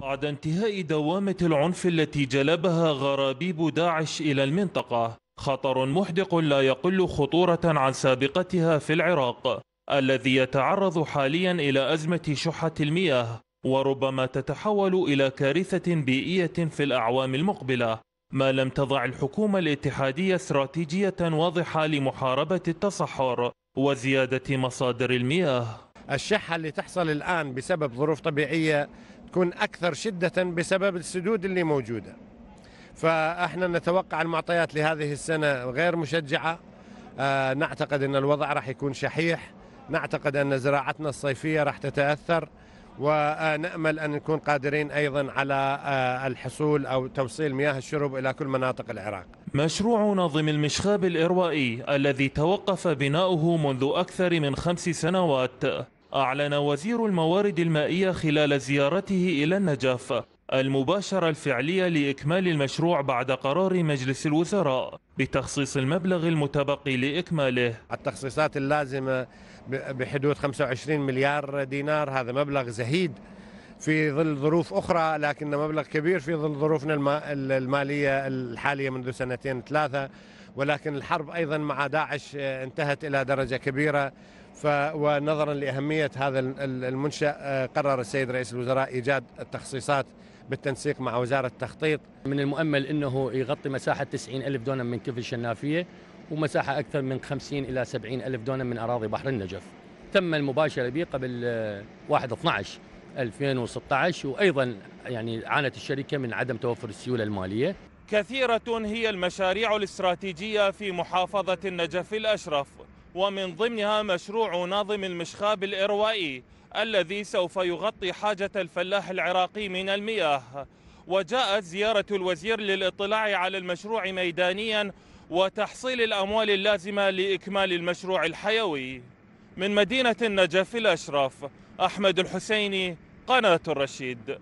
بعد انتهاء دوامة العنف التي جلبها غرابيب داعش إلى المنطقة خطر محدق لا يقل خطورة عن سابقتها في العراق الذي يتعرض حاليا إلى أزمة شحة المياه وربما تتحول إلى كارثة بيئية في الأعوام المقبلة ما لم تضع الحكومة الاتحادية استراتيجية واضحة لمحاربة التصحر وزيادة مصادر المياه الشحه اللي تحصل الان بسبب ظروف طبيعيه تكون اكثر شده بسبب السدود اللي موجوده. فاحنا نتوقع المعطيات لهذه السنه غير مشجعه آه نعتقد ان الوضع راح يكون شحيح نعتقد ان زراعتنا الصيفيه راح تتاثر ونامل ان نكون قادرين ايضا على آه، الحصول او توصيل مياه الشرب الى كل مناطق العراق. مشروع ناظم المشخاب الاروائي الذي توقف بناؤه منذ اكثر من خمس سنوات أعلن وزير الموارد المائية خلال زيارته إلى النجف المباشرة الفعلية لإكمال المشروع بعد قرار مجلس الوزراء بتخصيص المبلغ المتبقي لإكماله التخصيصات اللازمة بحدود 25 مليار دينار هذا مبلغ زهيد في ظل ظروف أخرى لكن مبلغ كبير في ظل ظروفنا المالية الحالية منذ سنتين ثلاثة ولكن الحرب أيضا مع داعش آه، انتهت إلى درجة كبيرة ونظرا لأهمية هذا المنشأ آه، قرر السيد رئيس الوزراء إيجاد التخصيصات بالتنسيق مع وزارة التخطيط من المؤمل أنه يغطي مساحة 90 ألف دونم من كفل الشنافية ومساحة أكثر من 50 إلى 70 ألف دونم من أراضي بحر النجف تم المباشرة به قبل 1 آه، 12 2016 وايضا يعني عانت الشركه من عدم توفر السيوله الماليه كثيرة هي المشاريع الاستراتيجية في محافظة النجف الأشرف ومن ضمنها مشروع ناظم المشخاب الإروائي الذي سوف يغطي حاجة الفلاح العراقي من المياه وجاءت زيارة الوزير للاطلاع على المشروع ميدانيا وتحصيل الأموال اللازمة لإكمال المشروع الحيوي من مدينة النجف الأشرف أحمد الحسيني قناة الرشيد